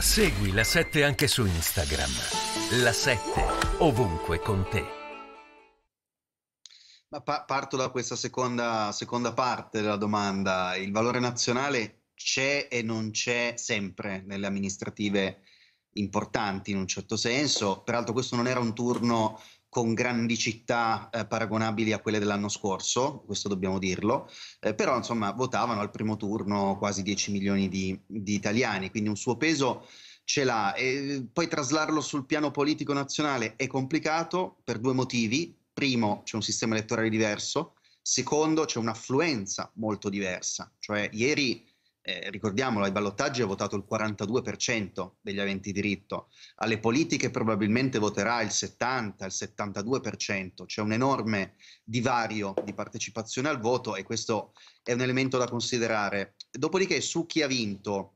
Segui la 7 anche su Instagram. La 7 ovunque con te. Ma pa- parto da questa seconda, seconda parte della domanda. Il valore nazionale c'è e non c'è sempre nelle amministrative importanti in un certo senso. Peraltro questo non era un turno con grandi città eh, paragonabili a quelle dell'anno scorso, questo dobbiamo dirlo, eh, però insomma votavano al primo turno quasi 10 milioni di, di italiani, quindi un suo peso ce l'ha. E eh, poi traslarlo sul piano politico nazionale è complicato per due motivi. Primo, c'è un sistema elettorale diverso. Secondo, c'è un'affluenza molto diversa. Cioè, ieri eh, ricordiamolo, ai ballottaggi ha votato il 42% degli aventi diritto, alle politiche probabilmente voterà il 70, il 72%, c'è un enorme divario di partecipazione al voto e questo è un elemento da considerare. Dopodiché su chi ha vinto,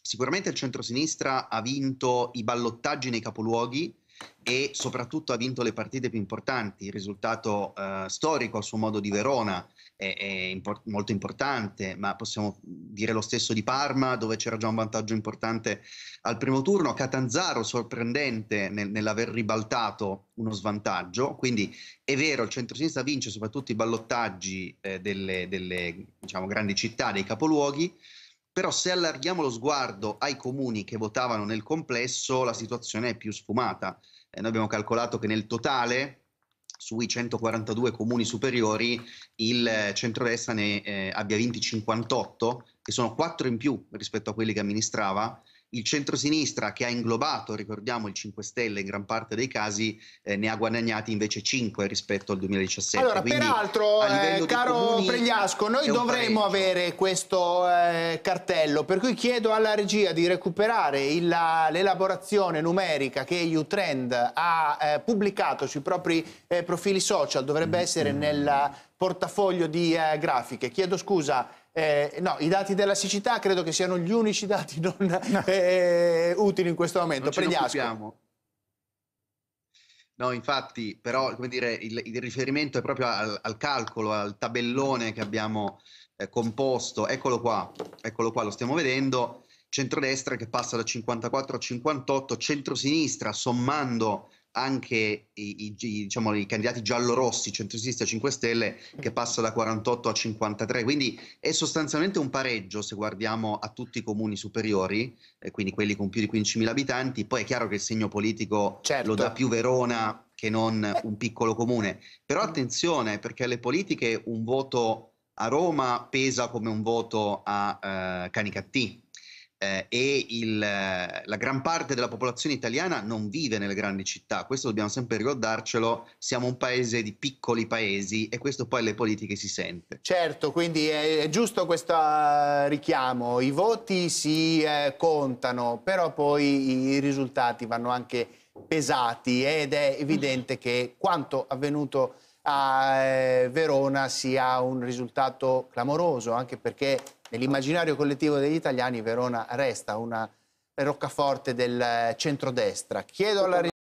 sicuramente il centrosinistra ha vinto i ballottaggi nei capoluoghi, e soprattutto ha vinto le partite più importanti. Il risultato eh, storico a suo modo di Verona è, è impor- molto importante, ma possiamo dire lo stesso di Parma, dove c'era già un vantaggio importante al primo turno. Catanzaro sorprendente nel, nell'aver ribaltato uno svantaggio. Quindi è vero, il centrosinistra vince soprattutto i ballottaggi eh, delle, delle diciamo, grandi città, dei capoluoghi però se allarghiamo lo sguardo ai comuni che votavano nel complesso, la situazione è più sfumata. Eh, noi abbiamo calcolato che nel totale, sui 142 comuni superiori, il centrodestra ne eh, abbia vinti 58, che sono 4 in più rispetto a quelli che amministrava, il centrosinistra che ha inglobato, ricordiamo, il 5 Stelle in gran parte dei casi, eh, ne ha guadagnati invece 5 rispetto al 2017. Allora, Quindi, peraltro, eh, caro comuni, Pregliasco, noi dovremmo avere questo eh, cartello, per cui chiedo alla regia di recuperare l'elaborazione numerica che Utrend ha eh, pubblicato sui propri eh, profili social, dovrebbe mm -hmm. essere nel portafoglio di eh, grafiche. Chiedo scusa eh, no, i dati della siccità credo che siano gli unici dati non, no. eh, utili in questo momento. Prendiamo. No, infatti, però come dire, il, il riferimento è proprio al, al, calcolo, al tabellone che abbiamo eh, composto. Eccolo qua, eccolo qua, lo stiamo vedendo. Centrodestra che passa da 54 a 58, centrosinistra sommando anche i, i, diciamo, i candidati giallo-rossi, centrosinistra 5 Stelle, che passa da 48 a 53. Quindi è sostanzialmente un pareggio se guardiamo a tutti i comuni superiori, eh, quindi quelli con più di 15.000 abitanti. Poi è chiaro che il segno politico certo. lo dà più Verona che non eh. un piccolo comune. Però attenzione, perché alle politiche un voto a Roma pesa come un voto a eh, Canicattì eh, e il, eh, la gran parte della popolazione italiana non vive nelle grandi città, questo dobbiamo sempre ricordarcelo, siamo un paese di piccoli paesi e questo poi alle politiche si sente. Certo, quindi è, è giusto questo eh, richiamo, i voti si eh, contano, però poi i risultati vanno anche pesati ed è evidente che quanto avvenuto a eh, Verona sia un risultato clamoroso, anche perché Nell'immaginario collettivo degli italiani Verona resta una roccaforte del centrodestra. Chiedo alla